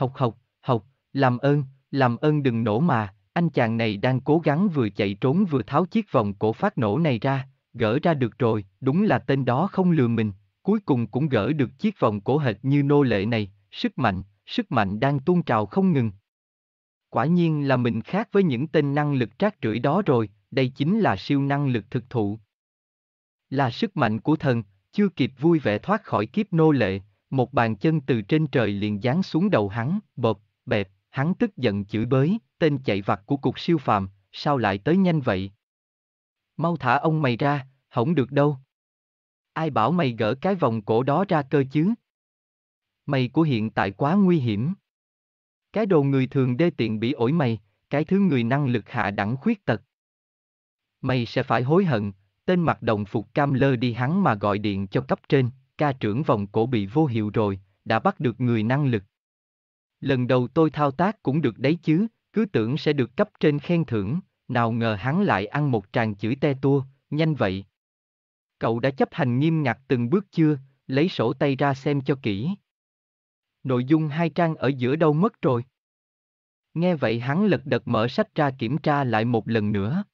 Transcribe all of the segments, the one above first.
học học, học, làm ơn, làm ơn đừng nổ mà, anh chàng này đang cố gắng vừa chạy trốn vừa tháo chiếc vòng cổ phát nổ này ra, gỡ ra được rồi, đúng là tên đó không lừa mình, cuối cùng cũng gỡ được chiếc vòng cổ hệt như nô lệ này, sức mạnh, sức mạnh đang tuôn trào không ngừng. Quả nhiên là mình khác với những tên năng lực trác rưỡi đó rồi, đây chính là siêu năng lực thực thụ. Là sức mạnh của thần, chưa kịp vui vẻ thoát khỏi kiếp nô lệ, một bàn chân từ trên trời liền giáng xuống đầu hắn, bộp, bẹp, hắn tức giận chửi bới, tên chạy vặt của cục siêu phàm, sao lại tới nhanh vậy? Mau thả ông mày ra, hỏng được đâu. Ai bảo mày gỡ cái vòng cổ đó ra cơ chứ? Mày của hiện tại quá nguy hiểm. Cái đồ người thường đê tiện bị ổi mày, cái thứ người năng lực hạ đẳng khuyết tật. Mày sẽ phải hối hận, tên mặc đồng phục cam lơ đi hắn mà gọi điện cho cấp trên ca trưởng vòng cổ bị vô hiệu rồi, đã bắt được người năng lực. Lần đầu tôi thao tác cũng được đấy chứ, cứ tưởng sẽ được cấp trên khen thưởng, nào ngờ hắn lại ăn một tràng chửi te tua, nhanh vậy. Cậu đã chấp hành nghiêm ngặt từng bước chưa, lấy sổ tay ra xem cho kỹ. Nội dung hai trang ở giữa đâu mất rồi. Nghe vậy hắn lật đật mở sách ra kiểm tra lại một lần nữa.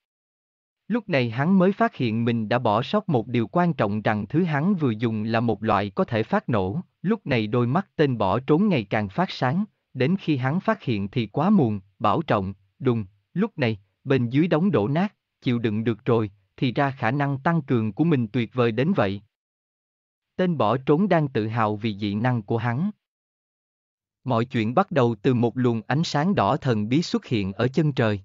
Lúc này hắn mới phát hiện mình đã bỏ sót một điều quan trọng rằng thứ hắn vừa dùng là một loại có thể phát nổ, lúc này đôi mắt tên bỏ trốn ngày càng phát sáng, đến khi hắn phát hiện thì quá muộn, bảo trọng, đùng, lúc này, bên dưới đóng đổ nát, chịu đựng được rồi, thì ra khả năng tăng cường của mình tuyệt vời đến vậy. Tên bỏ trốn đang tự hào vì dị năng của hắn. Mọi chuyện bắt đầu từ một luồng ánh sáng đỏ thần bí xuất hiện ở chân trời.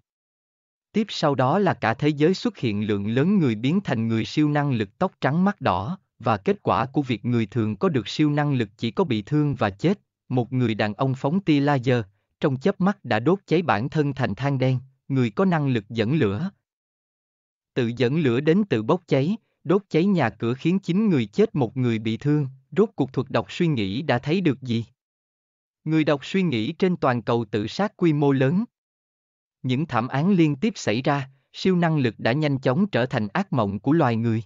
Tiếp sau đó là cả thế giới xuất hiện lượng lớn người biến thành người siêu năng lực tóc trắng mắt đỏ, và kết quả của việc người thường có được siêu năng lực chỉ có bị thương và chết. Một người đàn ông phóng tia laser, trong chớp mắt đã đốt cháy bản thân thành than đen, người có năng lực dẫn lửa. Tự dẫn lửa đến tự bốc cháy, đốt cháy nhà cửa khiến chín người chết một người bị thương, rốt cuộc thuật đọc suy nghĩ đã thấy được gì? Người đọc suy nghĩ trên toàn cầu tự sát quy mô lớn, những thảm án liên tiếp xảy ra, siêu năng lực đã nhanh chóng trở thành ác mộng của loài người.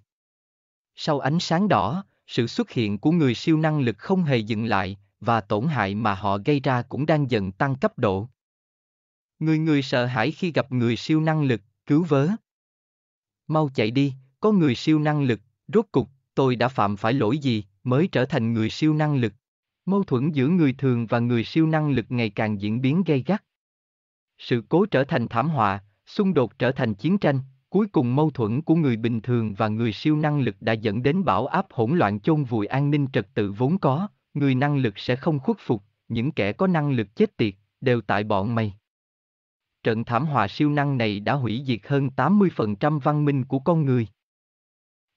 Sau ánh sáng đỏ, sự xuất hiện của người siêu năng lực không hề dừng lại, và tổn hại mà họ gây ra cũng đang dần tăng cấp độ. Người người sợ hãi khi gặp người siêu năng lực, cứu vớ. Mau chạy đi, có người siêu năng lực, rốt cục, tôi đã phạm phải lỗi gì, mới trở thành người siêu năng lực. Mâu thuẫn giữa người thường và người siêu năng lực ngày càng diễn biến gay gắt sự cố trở thành thảm họa xung đột trở thành chiến tranh cuối cùng mâu thuẫn của người bình thường và người siêu năng lực đã dẫn đến bão áp hỗn loạn chôn vùi an ninh trật tự vốn có người năng lực sẽ không khuất phục những kẻ có năng lực chết tiệt đều tại bọn mày trận thảm họa siêu năng này đã hủy diệt hơn 80% văn minh của con người.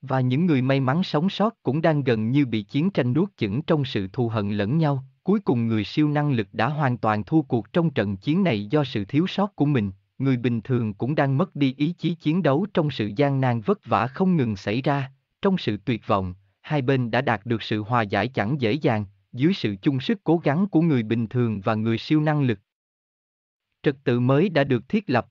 Và những người may mắn sống sót cũng đang gần như bị chiến tranh nuốt chửng trong sự thù hận lẫn nhau, Cuối cùng người siêu năng lực đã hoàn toàn thua cuộc trong trận chiến này do sự thiếu sót của mình, người bình thường cũng đang mất đi ý chí chiến đấu trong sự gian nan vất vả không ngừng xảy ra, trong sự tuyệt vọng, hai bên đã đạt được sự hòa giải chẳng dễ dàng, dưới sự chung sức cố gắng của người bình thường và người siêu năng lực. Trật tự mới đã được thiết lập,